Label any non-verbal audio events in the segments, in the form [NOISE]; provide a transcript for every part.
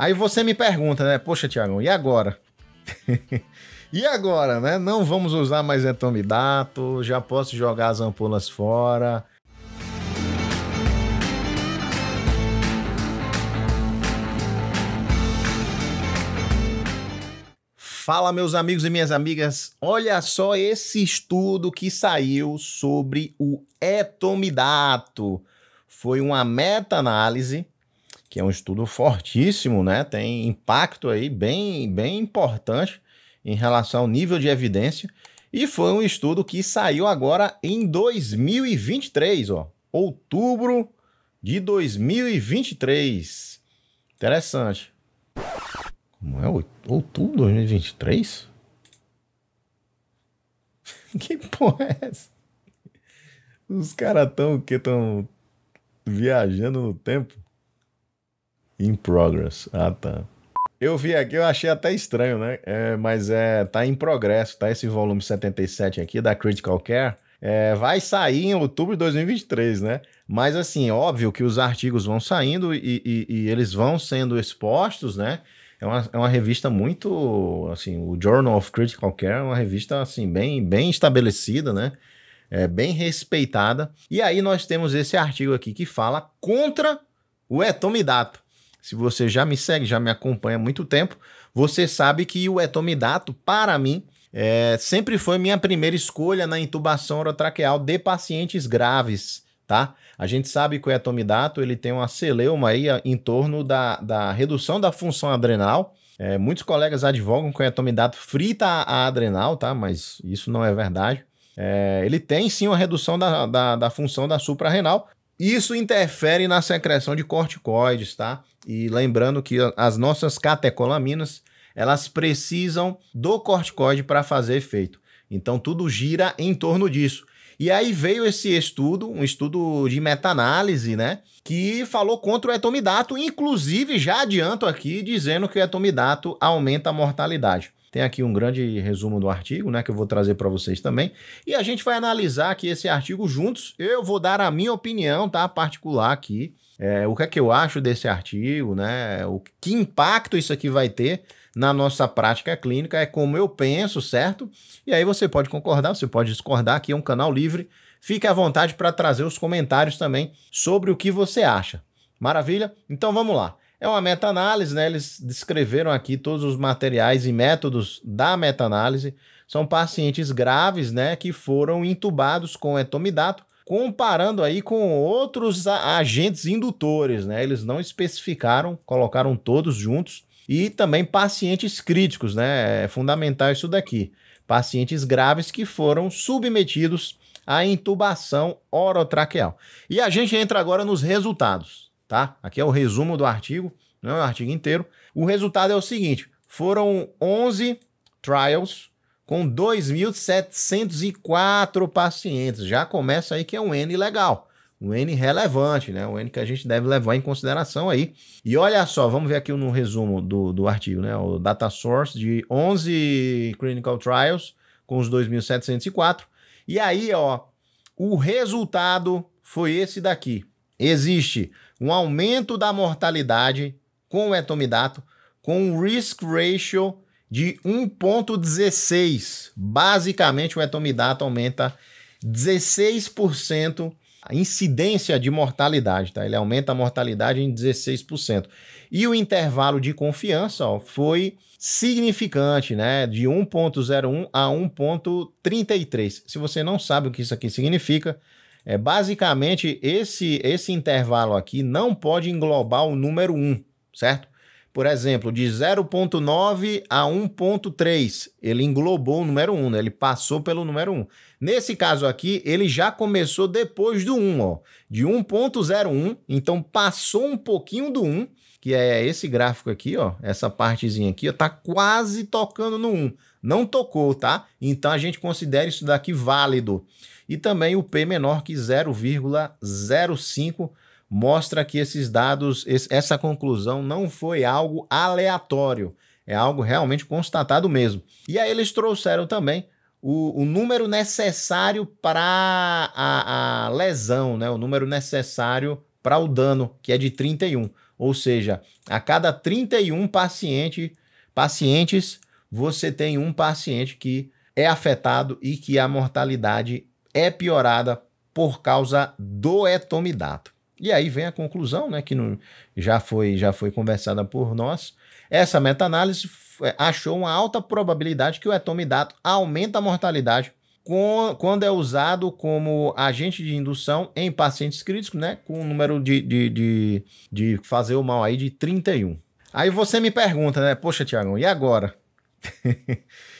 Aí você me pergunta, né? Poxa, Tiagão, e agora? [LAUGHS] e agora, né? Não vamos usar mais etomidato, já posso jogar as ampolas fora. Fala, meus amigos e minhas amigas. Olha só esse estudo que saiu sobre o etomidato. Foi uma meta-análise que é um estudo fortíssimo, né? Tem impacto aí bem, bem importante em relação ao nível de evidência. E foi um estudo que saiu agora em 2023, ó. Outubro de 2023. Interessante. Como é? Outubro de 2023? [LAUGHS] que porra é essa? Os caras tão que tão viajando no tempo. In progress. Ah, tá. Eu vi aqui, eu achei até estranho, né? É, mas é, tá em progresso, tá? Esse volume 77 aqui da Critical Care. É, vai sair em outubro de 2023, né? Mas assim, óbvio que os artigos vão saindo e, e, e eles vão sendo expostos, né? É uma, é uma, revista muito, assim, o Journal of Critical Care é uma revista, assim, bem, bem estabelecida, né? É bem respeitada. E aí nós temos esse artigo aqui que fala contra o etomidato se você já me segue, já me acompanha há muito tempo, você sabe que o etomidato, para mim, é, sempre foi minha primeira escolha na intubação orotraqueal de pacientes graves, tá? A gente sabe que o etomidato ele tem uma celeuma aí em torno da, da redução da função adrenal. É, muitos colegas advogam que o etomidato frita a, adrenal, tá? Mas isso não é verdade. É, ele tem sim uma redução da, da, da função da suprarrenal, isso interfere na secreção de corticoides, tá? E lembrando que as nossas catecolaminas, elas precisam do corticoide para fazer efeito. Então tudo gira em torno disso. E aí veio esse estudo, um estudo de meta-análise, né? Que falou contra o etomidato, inclusive já adianto aqui dizendo que o etomidato aumenta a mortalidade. Tem aqui um grande resumo do artigo, né, que eu vou trazer para vocês também. E a gente vai analisar aqui esse artigo juntos. Eu vou dar a minha opinião, tá, particular aqui. É, o que é que eu acho desse artigo, né? O que impacto isso aqui vai ter na nossa prática clínica é como eu penso, certo? E aí você pode concordar, você pode discordar. Aqui é um canal livre. Fique à vontade para trazer os comentários também sobre o que você acha. Maravilha? Então vamos lá. É uma meta-análise, né? Eles descreveram aqui todos os materiais e métodos da meta-análise. São pacientes graves, né, que foram intubados com etomidato, comparando aí com outros agentes indutores, né? Eles não especificaram, colocaram todos juntos. E também pacientes críticos, né? É fundamental isso daqui. Pacientes graves que foram submetidos à intubação orotraqueal. E a gente entra agora nos resultados tá? Aqui é o resumo do artigo, não é o artigo inteiro. O resultado é o seguinte: foram 11 trials com 2.704 pacientes. Já começa aí que é um N legal, um N relevante, né? Um N que a gente deve levar em consideração aí. E olha só, vamos ver aqui no resumo do, do artigo, né? O data source de 11 clinical trials com os 2.704. E aí, ó, o resultado foi esse daqui. Existe um aumento da mortalidade com o etomidato com um risk ratio de 1.16. Basicamente, o etomidato aumenta 16% a incidência de mortalidade, tá? Ele aumenta a mortalidade em 16%. E o intervalo de confiança ó, foi significante, né? De 1.01 a 1.33. Se você não sabe o que isso aqui significa, é, basicamente, esse, esse intervalo aqui não pode englobar o número 1, certo? Por exemplo, de 0.9 a 1.3, ele englobou o número 1, né? ele passou pelo número 1. Nesse caso aqui, ele já começou depois do 1, ó, de 1.01, então passou um pouquinho do 1, que é esse gráfico aqui, ó, essa partezinha aqui, está quase tocando no 1. Não tocou, tá? Então a gente considera isso daqui válido e também o P menor que 0,05 mostra que esses dados, essa conclusão não foi algo aleatório, é algo realmente constatado mesmo. E aí eles trouxeram também o, o número necessário para a, a, lesão, né? o número necessário para o dano, que é de 31. Ou seja, a cada 31 paciente, pacientes, você tem um paciente que é afetado e que a mortalidade é piorada por causa do etomidato. E aí vem a conclusão, né, que já, foi, já foi conversada por nós. Essa meta-análise é, achou uma alta probabilidade que o etomidato aumenta a mortalidade com, quando é usado como agente de indução em pacientes críticos, né, com um número de, de, de, de fazer o mal aí de 31. Aí você me pergunta, né, poxa, Tiagão, e agora? [LAUGHS]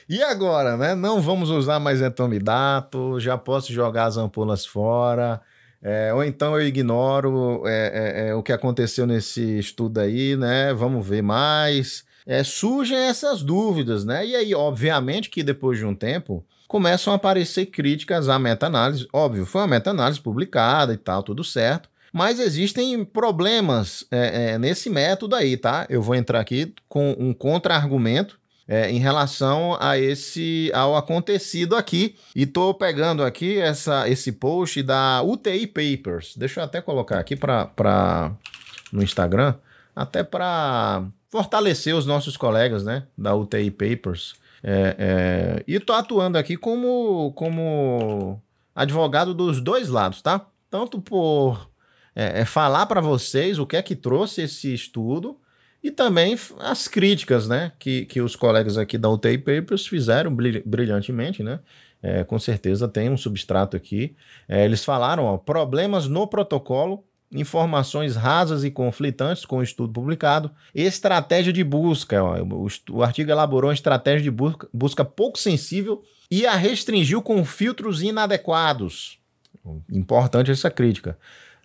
E agora, né? Não vamos usar mais etomidato, já posso jogar as ampolas fora. É, ou então eu ignoro é, é, é o que aconteceu nesse estudo aí, né? Vamos ver mais. É, surgem essas dúvidas, né? E aí, obviamente, que depois de um tempo começam a aparecer críticas à meta-análise. Óbvio, foi uma meta-análise publicada e tal, tudo certo. Mas existem problemas é, nesse método aí, tá? Eu vou entrar aqui com um contra-argumento é, em relação a esse ao acontecido aqui. E tô pegando aqui essa, esse post da UTI Papers. Deixa eu até colocar aqui para no Instagram, até para fortalecer os nossos colegas, né, da UTI Papers. É, é, e tô atuando aqui como, como advogado dos dois lados, tá? Tanto por é, é falar para vocês o que é que trouxe esse estudo, e também as críticas né, que, que os colegas aqui da UTI Papers fizeram brilhantemente, né? É, com certeza tem um substrato aqui. É, eles falaram, ó, problemas no protocolo, informações rasas e conflitantes com o estudo publicado, estratégia de busca, ó, o, o, artigo elaborou uma estratégia de busca, busca pouco sensível e a restringiu com filtros inadequados. Importante essa crítica.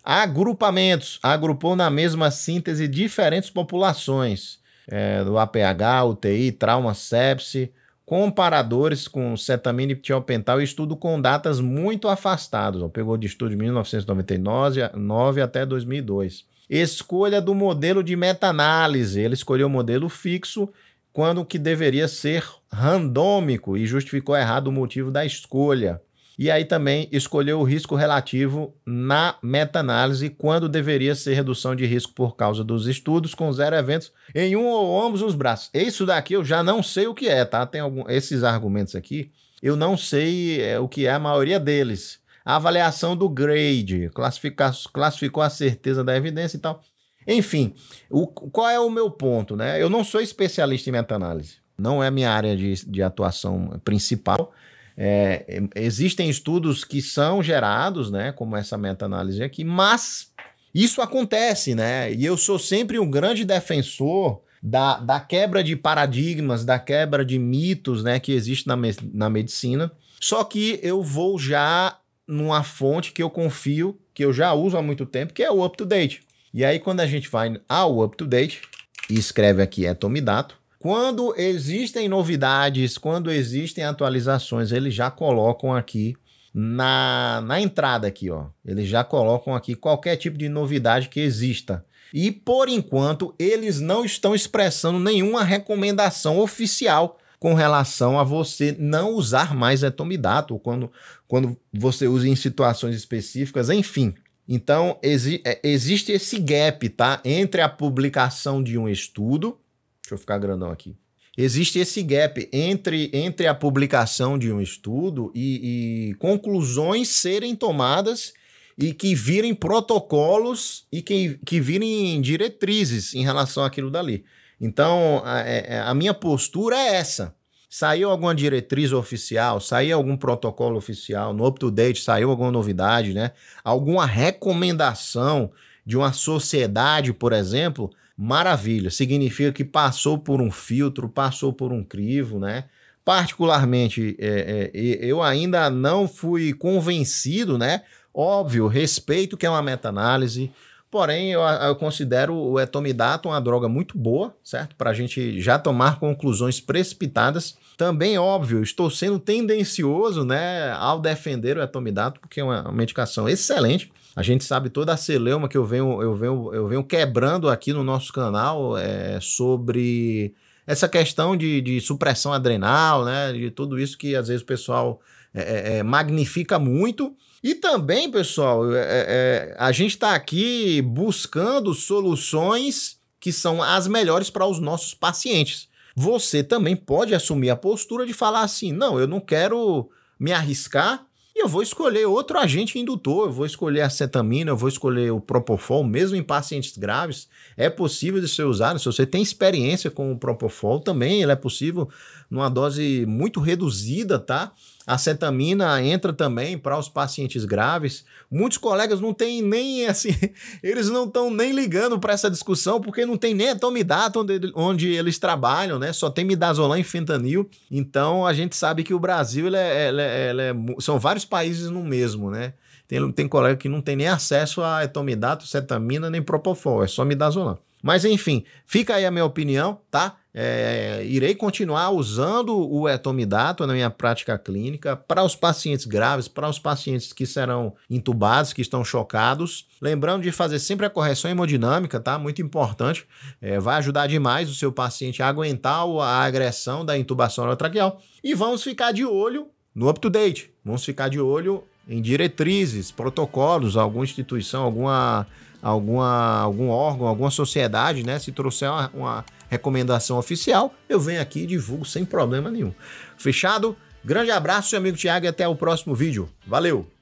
Agrupamentos. Agrupou na mesma síntese diferentes populações. É, do APH, UTI, trauma, sepse, comparadores com cetamina e tiopental estudo com datas muito afastadas. Ó, pegou de estudo de 1999 até 2002. Escolha do modelo de meta-análise. Ele escolheu o modelo fixo quando que deveria ser randômico e justificou errado o motivo da escolha. E aí também escolheu o risco relativo na meta-análise, quando deveria ser redução de risco por causa dos estudos, com zero eventos em um ou ambos os braços. Isso daqui eu já não sei o que é, tá? Tem algum, esses argumentos aqui, eu não sei é, o que é a maioria deles. A avaliação do grade, classificar, classificou a certeza da evidência e tal. Enfim, o, qual é o meu ponto, né? Eu não sou especialista em meta-análise, não é minha área de, de atuação principal é, existem estudos que são gerados, né, como essa meta-análise aqui, mas isso acontece, né? E eu sou sempre um grande defensor da, da quebra de paradigmas, da quebra de mitos, né, que existe na, me na medicina. Só que eu vou já numa fonte que eu confio, que eu já uso há muito tempo, que é o UpToDate. E aí, quando a gente vai ao UpToDate e escreve aqui etomidato, é quando existem novidades, quando existem atualizações, eles já colocam aqui na, na entrada aqui, ó. Eles já colocam aqui qualquer tipo de novidade que exista. E por enquanto, eles não estão expressando nenhuma recomendação oficial com relação a você não usar mais etomidato quando, quando você usa em situações específicas, enfim. Então, exi é, existe esse gap, tá? Entre a publicação de um estudo Deixa eu ficar grandão aqui. Existe esse gap entre, entre a publicação de um estudo e, e conclusões serem tomadas e que virem protocolos e que, que virem diretrizes em relação àquilo dali. Então, a, é, é, a, minha postura é essa. Saiu alguma diretriz oficial, saiu algum protocolo oficial, no up-to-date saiu alguma novidade, né? Alguma recomendação de uma sociedade, por exemplo, maravilha. Significa que passou por um filtro, passou por um crivo, né? Particularmente, é, é, eu ainda não fui convencido, né? Óbvio, respeito que é uma meta-análise, porém eu, eu, considero o etomidato uma droga muito boa, certo? Para a gente já tomar conclusões precipitadas. Também, óbvio, estou sendo tendencioso, né, ao defender o etomidato, porque é uma medicação excelente a gente sabe toda a celeuma que eu venho, eu venho, eu venho quebrando aqui no nosso canal é, sobre essa questão de, de supressão adrenal, né? De tudo isso que às vezes o pessoal é, é, é magnifica muito. E também, pessoal, é, é, a gente está aqui buscando soluções que são as melhores para os nossos pacientes. Você também pode assumir a postura de falar assim: não, eu não quero me arriscar eu vou escolher outro agente indutor, eu vou escolher a cetamina, eu vou escolher o propofol, mesmo em pacientes graves, é possível de ser usado. Se você tem experiência com o propofol, também ele é possível numa dose muito reduzida, tá? A cetamina entra também para os pacientes graves. Muitos colegas não têm nem assim, [LAUGHS] eles não estão nem ligando para essa discussão porque não tem nem atomidato onde, onde eles trabalham, né? Só tem midazolam e fentanil. Então a gente sabe que o Brasil ele é, ele é, ele é, são vários países no mesmo, né? Tem, tem colega que não tem nem acesso a etomidato, cetamina nem propofol, é só midazolam. Mas enfim, fica aí a minha opinião, tá? É, irei continuar usando o etomidato na minha prática clínica para os pacientes graves, para os pacientes que serão intubados, que estão chocados. Lembrando de fazer sempre a correção hemodinâmica, tá? Muito importante. É, vai ajudar demais o seu paciente a aguentar a agressão da intubação orotraqueal. E vamos ficar de olho no up-to-date. Vamos ficar de olho em diretrizes, protocolos, alguma instituição, alguma, alguma, algum órgão, alguma sociedade, né? Se trouxer uma, uma recomendação oficial, eu venho aqui e divulgo sem problema nenhum. Fechado? Grande abraço, meu amigo Tiago, e até o próximo vídeo. Valeu!